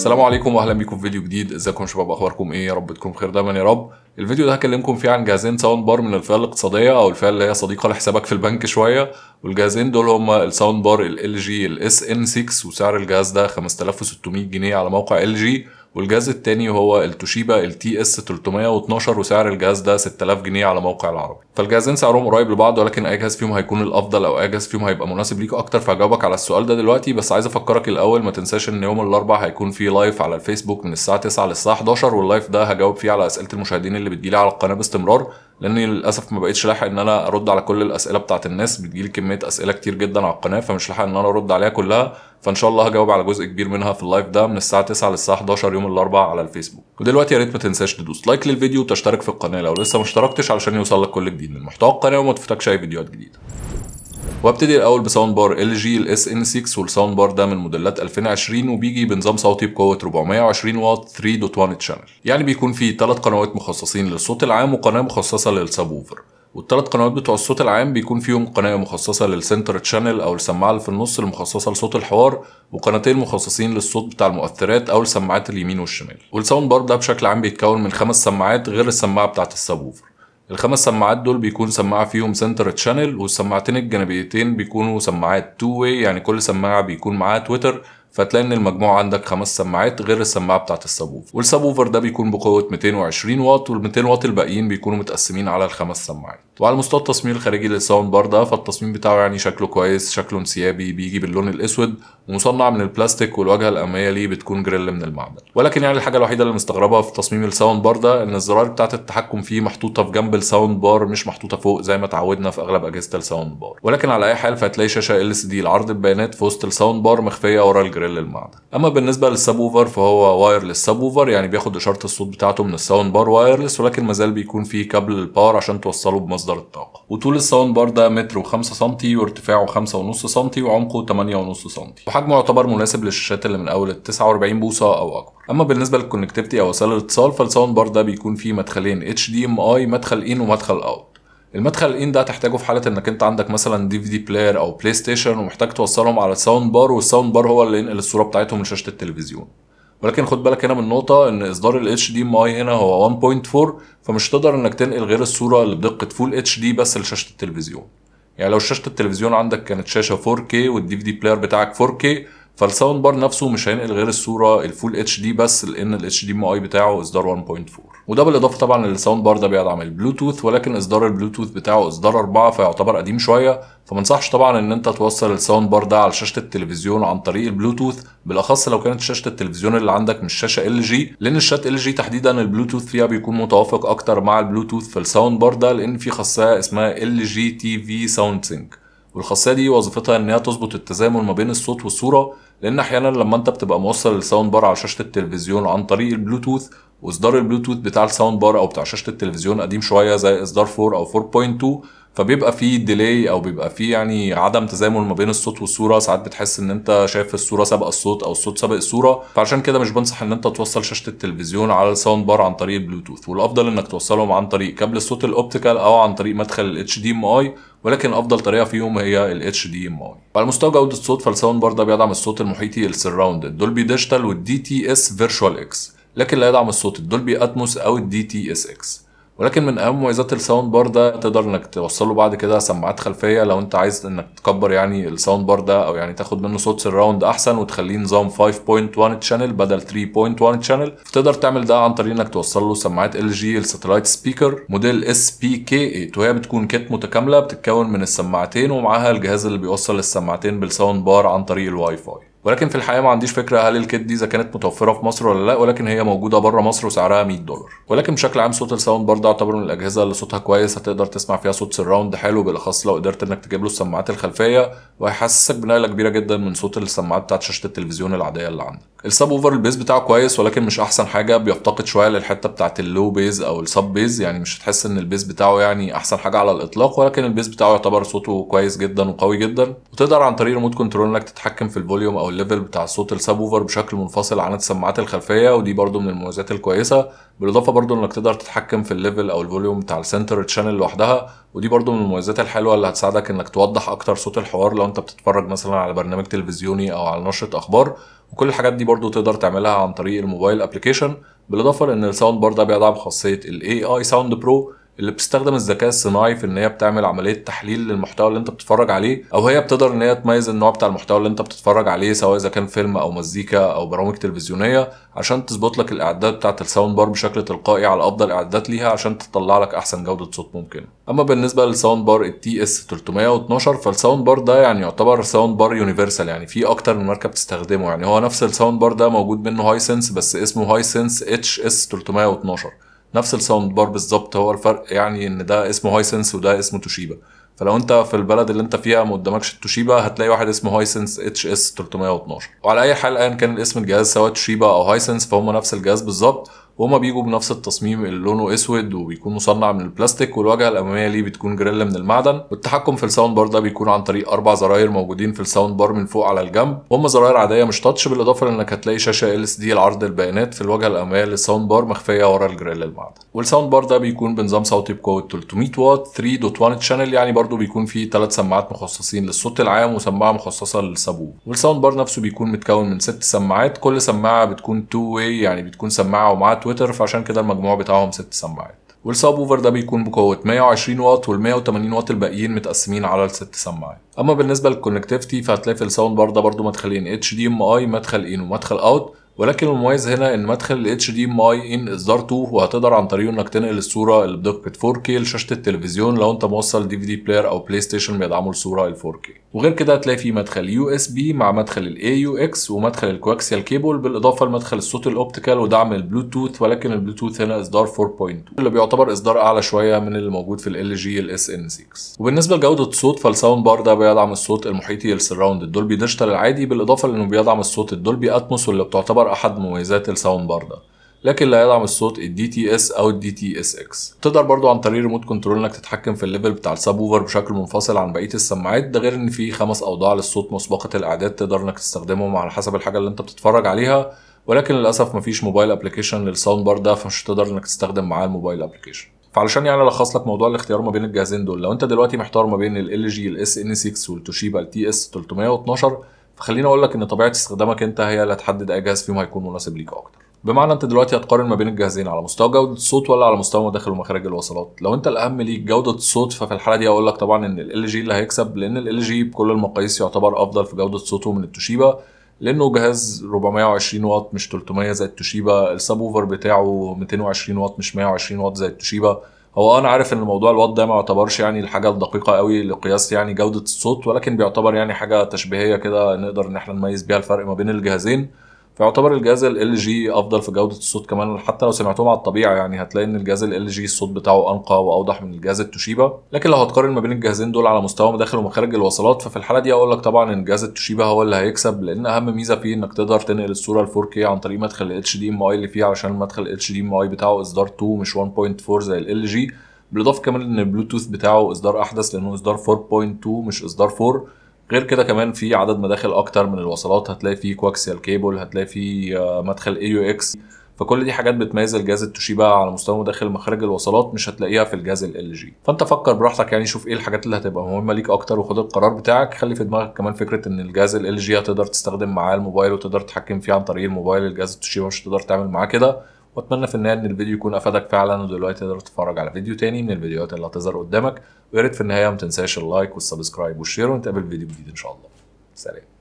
السلام عليكم واهلا بيكم في فيديو جديد ازيكم شباب اخباركم ايه يا رب تكونوا بخير دايما يا رب الفيديو ده هكلمكم فيه عن جهازين ساوند بار من الفئه الاقتصاديه او الفئه اللي هي صديقه لحسابك في البنك شويه والجهازين دول هما الساوند بار ال جي الاس ان 6 وسعر الجهاز ده 5600 جنيه على موقع ال جي والجهاز التاني هو التوشيبا التي اس 312 وسعر الجهاز ده 6000 جنيه على موقع العربي فالجهازين سعرهم قريب لبعض ولكن اي جهاز فيهم هيكون الافضل او اي جهاز فيهم هيبقى مناسب ليك اكتر فهجاوبك على السؤال ده دلوقتي بس عايز افكرك الاول ما تنساش ان يوم الاربعاء هيكون في لايف على الفيسبوك من الساعه 9 للساعه 11 واللايف ده هجاوب فيه على اسئله المشاهدين اللي بتجيلي على القناه باستمرار لاني للاسف ما بقتش لاحق ان انا ارد على كل الاسئله بتاعت الناس بتجيلي كميه اسئله كتير جدا على القناه فمش لاحق ان انا ارد عليها كلها فان شاء الله هجاوب على جزء كبير منها في اللايف ده من الساعه 9 للساعه 11 يوم الاربعاء على الفيسبوك ودلوقتي يا ريت ما تنساش تدوس لايك للفيديو وتشترك في القناه لو لسه ما اشتركتش علشان يوصلك كل جديد من محتوى القناه وما تفوتكش اي فيديوهات جديده وابتدي الاول بساوند بار ال جي الاس ان 6 والساوند بار ده من موديلات 2020 وبيجي بنظام صوتي بقوه 420 واط 3.1 تشانل يعني بيكون فيه ثلاث قنوات مخصصين للصوت العام وقناه مخصصه للسب ووفر والثلاث قنوات بتوع الصوت العام بيكون فيهم قناه مخصصه للسنتر تشانل او السماعه اللي في النص المخصصه لصوت الحوار وقناتين مخصصين للصوت بتاع المؤثرات او السماعات اليمين والشمال والساوند بار ده بشكل عام بيتكون من خمس سماعات غير السماعه بتاعه السابوفر الخمس سماعات دول بيكون سماعه فيهم سنتر تشانل والسماعتين الجانبيتين بيكونوا سماعات تو واي يعني كل سماعه بيكون معاها تويتر فتلاقي ان المجموع عندك خمس سماعات غير السماعه بتاعه السبوف والسبوفر ده بيكون بقوه 220 واط وال 200 واط الباقيين بيكونوا متقسمين على الخمس سماعات وعلى مستوى التصميم الخارجي للساوند بار ده فالتصميم بتاعه يعني شكله كويس شكله انسيابي بيجي باللون الاسود ومصنع من البلاستيك والواجهه الاماميه ليه بتكون جريل من المعدن ولكن يعني الحاجه الوحيده اللي مستغربها في تصميم الساوند بار ده ان الزرار بتاعه التحكم فيه محطوطه في جنب الساوند بار مش محطوطه فوق زي ما تعودنا في اغلب اجهزه الساوند بار ولكن على اي حال فهتلاقي شاشه ال اس دي لعرض البيانات في وسط الساوند بار مخفيه ورا الجريل جريل المعدن اما بالنسبه للسبوفر فهو وايرلس سبوفر يعني بياخد اشاره الصوت بتاعته من الساوند بار وايرلس ولكن مازال بيكون فيه كابل الباور عشان توصله بمصدر الطاقه وطول الساوند بار ده متر و5 سم وارتفاعه 5.5 سم وعمقه 8.5 سم وحجمه يعتبر مناسب للشاشات اللي من اول ال 49 بوصه او اكبر اما بالنسبه للكونكتيفيتي او وسائل الاتصال فالساوند بار ده بيكون فيه مدخلين اتش دي ام اي مدخل ان ومدخل اوت المدخل الان ده هتحتاجه في حاله انك انت عندك مثلا دي في دي بلاير او بلاي ستيشن ومحتاج توصلهم على الساوند بار والساوند بار هو اللي ينقل الصوره بتاعتهم لشاشه التلفزيون ولكن خد بالك هنا من نقطه ان اصدار الاتش دي ام اي هنا هو 1.4 فمش تقدر انك تنقل غير الصوره اللي بدقه فول اتش دي بس لشاشه التلفزيون يعني لو شاشه التلفزيون عندك كانت شاشه 4K والدي في دي بلاير بتاعك 4K فالساوند بار نفسه مش هينقل غير الصوره الفول اتش دي بس لان الاتش دي ام اي بتاعه اصدار 1.4 وده بالاضافه طبعا للساوند بار ده بيدعم البلوتوث ولكن اصدار البلوتوث بتاعه اصدار 4 فيعتبر قديم شويه فمنصحش طبعا ان انت توصل الساوند بار ده على شاشه التلفزيون عن طريق البلوتوث بالاخص لو كانت شاشه التلفزيون اللي عندك مش شاشه ال جي لان الشات ال جي تحديدا البلوتوث فيها بيكون متوافق اكتر مع البلوتوث في الساوند بار ده لان في خاصيه اسمها ال جي تي في ساوند سينك والخاصيه دي وظيفتها ان هي تظبط التزامن ما بين الصوت والصوره لان احيانا لما انت بتبقى موصل الساوند بار على شاشه التلفزيون عن طريق البلوتوث واصدار البلوتوث بتاع الساوند بار او بتاع شاشه التلفزيون قديم شويه زي اصدار 4 او 4.2 فبيبقى في ديلي او بيبقى في يعني عدم تزامن ما بين الصوت والصوره ساعات بتحس ان انت شايف الصوره سابقه الصوت او الصوت سابق الصوره فعشان كده مش بنصح ان انت توصل شاشه التلفزيون على الساوند بار عن طريق البلوتوث والافضل انك توصلهم عن طريق كابل الصوت الاوبتيكال او عن طريق مدخل الاتش دي ام اي ولكن افضل طريقه فيهم هي الاتش دي ام اي على مستوى جوده الصوت فالساوند بار ده بيدعم الصوت المحيطي السراوند دولبي ديجيتال والدي تي اس فيرتشوال اكس لكن لا يدعم الصوت الدولبي اتموس او الدي تي اس اكس ولكن من اهم مميزات الساوند بار ده تقدر انك توصله بعد كده سماعات خلفيه لو انت عايز انك تكبر يعني الساوند بار ده او يعني تاخد منه صوت سراوند احسن وتخليه نظام 5.1 شانل بدل 3.1 شانل تقدر تعمل ده عن طريق انك توصل له سماعات ال جي الساتلايت سبيكر موديل اس بي كي 8 وهي بتكون كيت متكامله بتتكون من السماعتين ومعاها الجهاز اللي بيوصل السماعتين بالساوند بار عن طريق الواي فاي ولكن في الحقيقه ما عنديش فكره هل الكيت دي اذا كانت متوفره في مصر ولا لا ولكن هي موجوده بره مصر وسعرها 100 دولار ولكن بشكل عام صوت الساوند بار ده يعتبر من الاجهزه اللي صوتها كويس هتقدر تسمع فيها صوت سراوند حلو بالاخص لو قدرت انك تجيب له السماعات الخلفيه وهيحسسك بنقله كبيره جدا من صوت السماعات بتاعت شاشه التلفزيون العاديه اللي عندك السب اوفر البيز بتاعه كويس ولكن مش احسن حاجه بيفتقد شويه للحته بتاعت اللو بيز او السب بيز يعني مش هتحس ان البيز بتاعه يعني احسن حاجه على الاطلاق ولكن البيز بتاعه يعتبر صوته كويس جدا وقوي جدا وتقدر عن طريق ريموت كنترول انك تتحكم في الفوليوم او الليفل بتاع الصوت الساب اوفر بشكل منفصل عن السماعات الخلفيه ودي برده من المميزات الكويسه بالاضافه برده انك تقدر تتحكم في الليفل او الفوليوم بتاع السنتر تشانل لوحدها ودي برده من المميزات الحلوه اللي هتساعدك انك توضح اكتر صوت الحوار لو انت بتتفرج مثلا على برنامج تلفزيوني او على نشره اخبار وكل الحاجات دي برضو تقدر تعملها عن طريق الموبايل ابلكيشن بالاضافه لان الساوند بار ده بيدعم خاصيه الاي اي ساوند برو اللي بتستخدم الذكاء الصناعي في ان هي بتعمل عمليه تحليل للمحتوى اللي انت بتتفرج عليه او هي بتقدر ان هي تميز النوع بتاع المحتوى اللي انت بتتفرج عليه سواء اذا كان فيلم او مزيكا او برامج تلفزيونيه عشان تظبط لك الاعداد بتاعه الساوند بار بشكل تلقائي على افضل اعدادات ليها عشان تطلع لك احسن جوده صوت ممكنه اما بالنسبه للساوند بار التي اس 312 فالساوند بار ده يعني يعتبر ساوند بار يونيفرسال يعني في اكتر من ماركه بتستخدمه يعني هو نفس الساوند بار ده موجود منه هاي سنس بس اسمه هاي سنس اتش اس 312 نفس الساوند بار بالظبط هو الفرق يعني ان ده اسمه هايسنس وده اسمه توشيبا فلو انت في البلد اللي انت فيها ما قدامكش التوشيبا هتلاقي واحد اسمه هايسنس اتش اس 312 وعلى اي حال ايا كان الاسم الجهاز سواء توشيبا او هايسنس فهم نفس الجهاز بالظبط وهما بيجوا بنفس التصميم اللي لونه اسود وبيكون مصنع من البلاستيك والواجهه الاماميه ليه بتكون جريل من المعدن والتحكم في الساوند بار ده بيكون عن طريق اربع زراير موجودين في الساوند بار من فوق على الجنب وهما زراير عاديه مش تاتش بالاضافه لانك هتلاقي شاشه ال اس دي لعرض البيانات في الواجهه الاماميه للساوند بار مخفيه ورا الجريل المعدن والساوند بار ده بيكون بنظام صوتي بقوه 300 واط 3.1 شانل يعني برده بيكون فيه ثلاث سماعات مخصصين للصوت العام وسماعه مخصصه للصابون والساوند بار نفسه بيكون متكون من ست سماعات كل سماعه بتكون تو واي يعني بتكون سماعه ومعاها تويتر فعشان كده المجموع بتاعهم ست سماعات والساب اوفر ده بيكون بقوة 120 واط وال 180 واط الباقيين متقسمين على الست سماعات اما بالنسبة للكونكتيفيتي فهتلاقي في الساوند بار ده برضو مدخلين اتش دي ام اي مدخل ان ومدخل اوت ولكن المميز هنا ان مدخل ال HDMI ان اصدار 2 وهتقدر عن طريقه انك تنقل الصوره اللي بدقه 4K لشاشه التلفزيون لو انت موصل دي في دي بلاير او بلاي ستيشن بيدعموا الصوره ال 4K وغير كده هتلاقي فيه مدخل يو اس بي مع مدخل الاي يو اكس ومدخل الكواكسيال كيبل بالاضافه لمدخل الصوت الاوبتيكال ودعم البلوتوث ولكن البلوتوث هنا اصدار 4.2 اللي بيعتبر اصدار اعلى شويه من اللي موجود في ال جي الاس ان 6 وبالنسبه لجوده الصوت فالساوند بار ده بيدعم الصوت المحيطي السراوند الدولبي ديجيتال العادي بالاضافه لانه بيدعم الصوت الدولبي اتموس واللي بتعتبر أحد مميزات الساوند بار ده لكن لا يدعم الصوت الدي تي اس او الدي تي اس اكس تقدر برضو عن طريق ريموت كنترول انك تتحكم في الليفل بتاع الساب اوفر بشكل منفصل عن بقيه السماعات ده غير ان في خمس اوضاع للصوت مسبقه الاعداد تقدر انك تستخدمهم على حسب الحاجه اللي انت بتتفرج عليها ولكن للاسف مفيش موبايل ابلكيشن للساوند بار ده فمش هتقدر انك تستخدم معاه الموبايل ابلكيشن فعلشان يعني الخص لك موضوع الاختيار ما بين الجهازين دول لو انت دلوقتي محتار ما بين ال LG ال SN6 والتوشيبا ال TS 312 فخليني اقول لك ان طبيعه استخدامك انت هي اللي هتحدد اي جهاز فيهم هيكون مناسب ليك اكتر بمعنى انت دلوقتي هتقارن ما بين الجهازين على مستوى جوده الصوت ولا على مستوى مداخل ومخارج الوصلات لو انت الاهم ليك جوده الصوت ففي الحاله دي اقول لك طبعا ان ال جي اللي هيكسب لان ال جي بكل المقاييس يعتبر افضل في جوده صوته من التوشيبا لانه جهاز 420 واط مش 300 زي التوشيبا السب اوفر بتاعه 220 واط مش 120 واط زي التوشيبا هو آه، انا عارف ان الموضوع الوات ده ما يعتبرش يعني الحاجه الدقيقه قوي لقياس يعني جوده الصوت ولكن بيعتبر يعني حاجه تشبيهيه كده نقدر ان احنا نميز بيها الفرق ما بين الجهازين فيعتبر الجهاز ال جي افضل في جوده الصوت كمان حتى لو سمعتهم على الطبيعه يعني هتلاقي ان الجهاز ال جي الصوت بتاعه انقى واوضح من الجهاز التوشيبا لكن لو هتقارن ما بين الجهازين دول على مستوى مداخل ومخارج الوصلات ففي الحاله دي اقول لك طبعا ان جهاز التوشيبا هو اللي هيكسب لان اهم ميزه فيه انك تقدر تنقل الصوره ل 4K عن طريق مدخل ال دي ام اي اللي فيه عشان مدخل ال دي ام اي بتاعه اصدار 2 مش 1.4 زي ال جي بالاضافه كمان ان البلوتوث بتاعه اصدار احدث لانه اصدار 4.2 مش اصدار 4 غير كده كمان في عدد مداخل اكتر من الوصلات هتلاقي فيه كواكسيال كيبل هتلاقي فيه آه، مدخل اي يو اكس فكل دي حاجات بتميز الجهاز التوشيبا على مستوى مداخل مخارج الوصلات مش هتلاقيها في الجهاز ال جي فانت فكر براحتك يعني شوف ايه الحاجات اللي هتبقى مهمه ليك اكتر وخد القرار بتاعك خلي في دماغك كمان فكره ان الجهاز ال جي هتقدر تستخدم معاه الموبايل وتقدر تتحكم فيه عن طريق الموبايل الجهاز التوشيبا مش هتقدر تعمل معاه كده واتمنى في النهايه ان الفيديو يكون افادك فعلا ودلوقتي تقدر تتفرج على فيديو تاني من الفيديوهات اللي هتظهر قدامك ويا ريت في النهايه ما تنساش اللايك والسبسكرايب والشير ونتقابل في فيديو جديد ان شاء الله سلام